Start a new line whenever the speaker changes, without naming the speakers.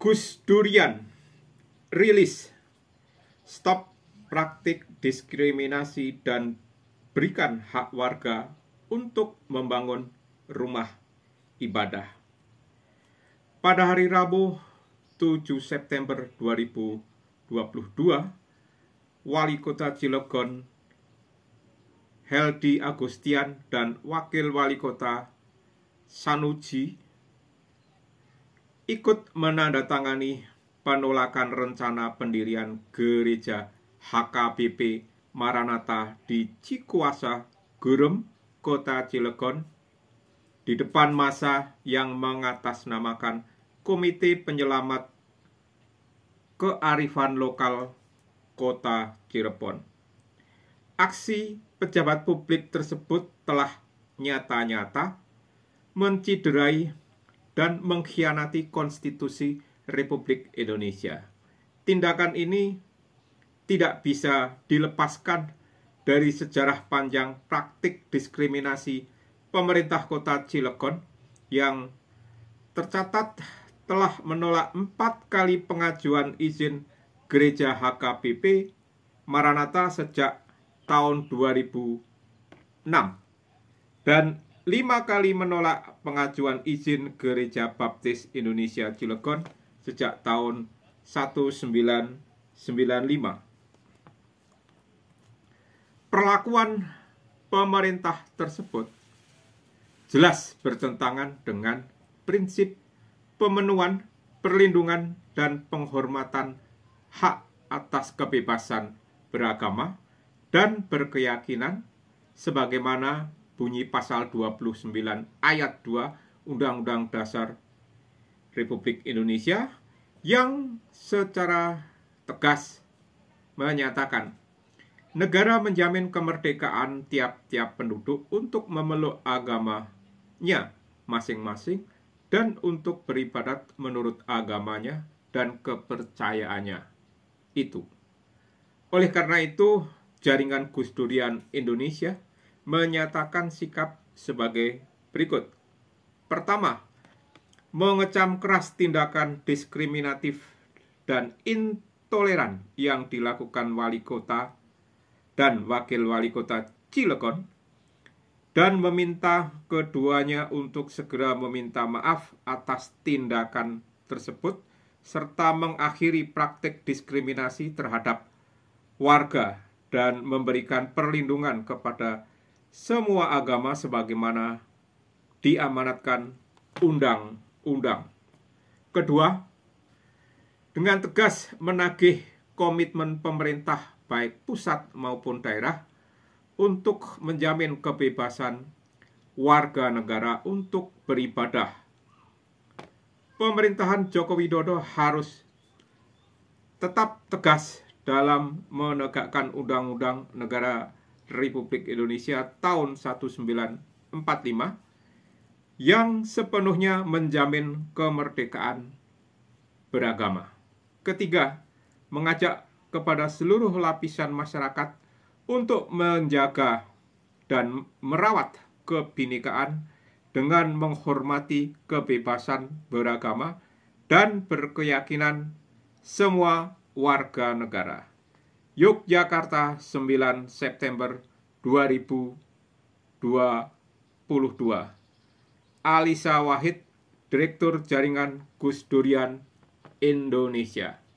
Gus Durian rilis stop praktik diskriminasi dan berikan hak warga untuk membangun rumah ibadah. Pada hari Rabu 7 September 2022, Wali Kota Cilegon Heldi Agustian dan Wakil Wali Kota Sanuji ikut menandatangani penolakan rencana pendirian gereja HKBP Maranatha di Cikuasa, Gurum, Kota Cilegon, di depan masa yang mengatasnamakan Komite Penyelamat Kearifan Lokal Kota Cirebon. Aksi pejabat publik tersebut telah nyata-nyata menciderai dan mengkhianati konstitusi Republik Indonesia. Tindakan ini tidak bisa dilepaskan dari sejarah panjang praktik diskriminasi pemerintah kota Cilegon yang tercatat telah menolak empat kali pengajuan izin gereja HKBP Maranatha sejak tahun 2006 dan lima kali menolak pengajuan izin Gereja Baptis Indonesia Cilegon sejak tahun 1995. Perlakuan pemerintah tersebut jelas bertentangan dengan prinsip pemenuhan, perlindungan, dan penghormatan hak atas kebebasan beragama dan berkeyakinan sebagaimana bunyi pasal 29 ayat 2 Undang-Undang Dasar Republik Indonesia yang secara tegas menyatakan negara menjamin kemerdekaan tiap-tiap penduduk untuk memeluk agamanya masing-masing dan untuk beribadat menurut agamanya dan kepercayaannya. Itu. Oleh karena itu, jaringan Gus Durian Indonesia menyatakan sikap sebagai berikut. Pertama, mengecam keras tindakan diskriminatif dan intoleran yang dilakukan wali kota dan wakil wali kota Cilegon dan meminta keduanya untuk segera meminta maaf atas tindakan tersebut serta mengakhiri praktik diskriminasi terhadap warga dan memberikan perlindungan kepada semua agama sebagaimana diamanatkan undang-undang. Kedua, dengan tegas menagih komitmen pemerintah baik pusat maupun daerah untuk menjamin kebebasan warga negara untuk beribadah. Pemerintahan Joko Widodo harus tetap tegas dalam menegakkan undang-undang negara Republik Indonesia tahun 1945 yang sepenuhnya menjamin kemerdekaan beragama. Ketiga, mengajak kepada seluruh lapisan masyarakat untuk menjaga dan merawat kebinekaan dengan menghormati kebebasan beragama dan berkeyakinan semua warga negara. Yogyakarta 9 September 2022 Alisa Wahid Direktur Jaringan Gus Durian Indonesia